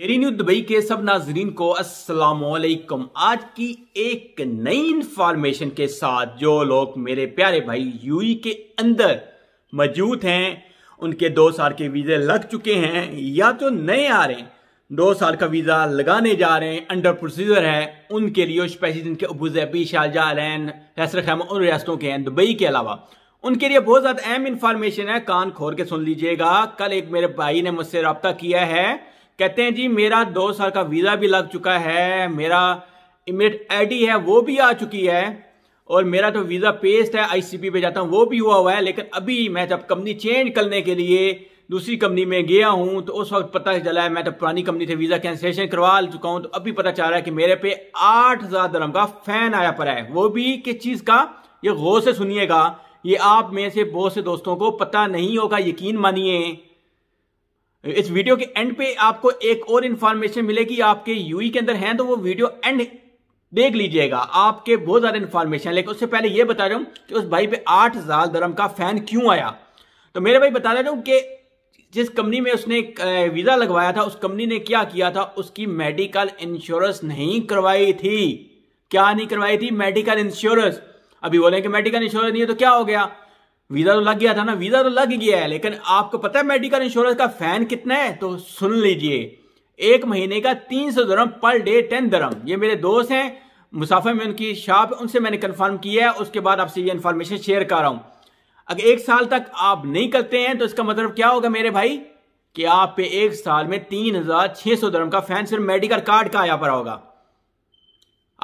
dairy news Dubai के सब नाजरीन को असलकम आज की एक नई इंफॉर्मेशन के साथ जो लोग मेरे प्यारे भाई यूई के अंदर मौजूद हैं उनके दो साल के वीज़े लग चुके हैं या तो नए आ रहे हैं दो साल का वीज़ा लगाने जा रहे हैं अंडर प्रोसीजर है उनके लिए स्पेशली जिनके अबूजैबी शारजा रैन रैसर खैम उन रियासतों के हैं दुबई के अलावा उनके लिए बहुत ज़्यादा अहम इंफॉर्मेशन है कान खोर के सुन लीजिएगा कल एक मेरे भाई ने मुझसे रबता किया है कहते हैं जी मेरा दो साल का वीज़ा भी लग चुका है मेरा इमिट आई है वो भी आ चुकी है और मेरा तो वीज़ा पेस्ट है आईसीपी पे जाता हूँ वो भी हुआ हुआ है लेकिन अभी मैं जब कंपनी चेंज करने के लिए दूसरी कंपनी में गया हूं तो उस वक्त पता चला है मैं तो पुरानी कंपनी से वीज़ा कैंसिलेशन करवा चुका हूं तो अभी पता चल रहा है कि मेरे पे आठ हज़ार धर्म का फ़ैन आया पड़ा है वो भी किस चीज़ का ये गौर से सुनिएगा ये आप में से बहुत से दोस्तों को पता नहीं होगा यकीन मानिए इस वीडियो के एंड पे आपको एक और इन्फॉर्मेशन मिलेगी आपके यूई e के अंदर हैं तो वो वीडियो एंड देख लीजिएगा आपके बहुत ज्यादा इन्फॉर्मेशन लेकिन उससे पहले ये बता रहा हूं कि उस भाई पे आठ हजार धर्म का फैन क्यों आया तो मेरे भाई बता रहा हूं कि जिस कंपनी में उसने वीजा लगवाया था उस कंपनी ने क्या किया था उसकी मेडिकल इंश्योरेंस नहीं करवाई थी क्या नहीं करवाई थी मेडिकल इंश्योरेंस अभी बोले कि मेडिकल इंश्योरेंस नहीं है तो क्या हो गया वीजा तो लग गया था ना वीजा तो लग गया है लेकिन आपको पता है मेडिकल इंश्योरेंस का फैन कितना है तो सुन लीजिए एक महीने का तीन सौ दरम पर डे टेन दरम ये मेरे दोस्त हैं मुसाफिर में उनकी शॉप उनसे मैंने कंफर्म किया है उसके बाद आपसे ये इन्फॉर्मेशन शेयर कर रहा हूं अगर एक साल तक आप नहीं करते हैं तो इसका मतलब क्या होगा मेरे भाई कि आप पे एक साल में तीन हजार छह सौ दरम का फैन सिर्फ मेडिकल कार्ड का यहाँ पर होगा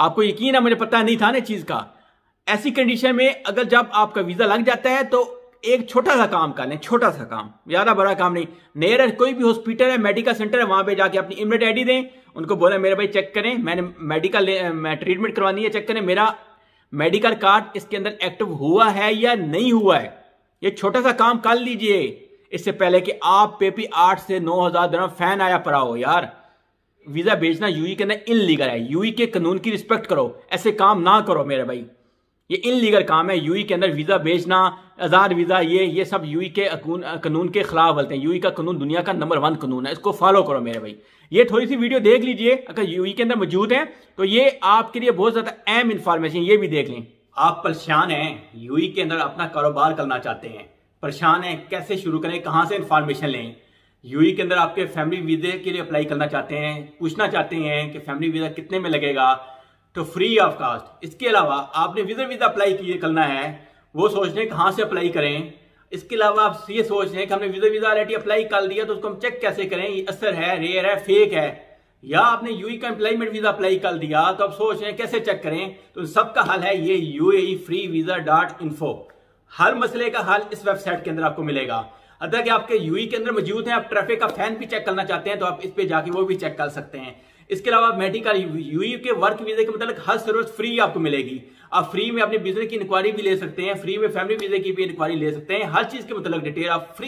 आपको यकीन है मुझे पता नहीं था ना चीज का ऐसी कंडीशन में अगर जब आपका वीजा लग जाता है तो एक छोटा सा काम कर लें छोटा सा काम ज्यादा बड़ा काम नहीं नियर कोई भी हॉस्पिटल है मेडिकल सेंटर है वहां पे जाके अपनी इमरेट आईडी दें उनको बोले मेरे भाई चेक करें मैंने मेडिकल ट्रीटमेंट करवानी है चेक करें मेरा मेडिकल कार्ड इसके अंदर एक्टिव हुआ है या नहीं हुआ है ये छोटा सा काम कर लीजिए इससे पहले कि आप पे भी आठ से नौ हजार दरम फैन आया पड़ा हो यार वीजा भेजना यूई e के अंदर इनलीगल है यूई e के कानून की रिस्पेक्ट करो ऐसे काम ना करो मेरे भाई ये इनलीगल काम है यूई e के अंदर वीज़ा बेचना आज़ाद वीज़ा ये ये सब यूई e के कानून के खिलाफ बलते हैं यूई e का कानून दुनिया का नंबर वन कानून है इसको फॉलो करो मेरे भाई ये थोड़ी सी वीडियो देख लीजिए अगर यूई के अंदर मौजूद है तो ये आपके लिए बहुत ज़्यादा अहम इन्फॉर्मेशन ये भी देख लें आप परेशान हैं यूई के अंदर अपना कारोबार करना चाहते हैं परेशान हैं कैसे शुरू करें कहाँ से इंफॉर्मेशन लें यूई के अंदर आपके फैमिली वीज़े के लिए अप्लाई करना चाहते हैं पूछना चाहते हैं कि फैमिली वीज़ा कितने में लगेगा तो फ्री ऑफ कास्ट इसके अलावा आपने विजा वीजा अप्लाई किए करना है वो सोच रहे कहाँ से अप्लाई करें इसके अलावा आप ये सोच रहे हैं कि हमने वीजा वीजा ऑलरेडी अप्लाई कर दिया तो उसको हम चेक कैसे करें ये असर है रेयर है फेक है या आपने यूई e का एम्प्लॉयमेंट वीजा अप्लाई कर दिया तो आप सोच रहे हैं कैसे चेक करें तो सबका हल है ये U free visa dot info हर मसले का हल इस वेबसाइट के अंदर आपको मिलेगा अदर कि आपके यूई e के अंदर मौजूद है आप ट्रैफिक का फैन भी चेक करना चाहते हैं तो आप इस पे जाके वो भी चेक कर सकते हैं इसके अलावा मेडिकल यूई e के वर्क वीजे के मतलब हर सर्विस फ्री आपको मिलेगी आप फ्री में अपने बिजनेस की इंक्वायरी भी ले सकते हैं फ्री में फैमिली वीजे की भी इंक्वायरी ले सकते हैं हर चीज के मतलब डिटेल आप फ्री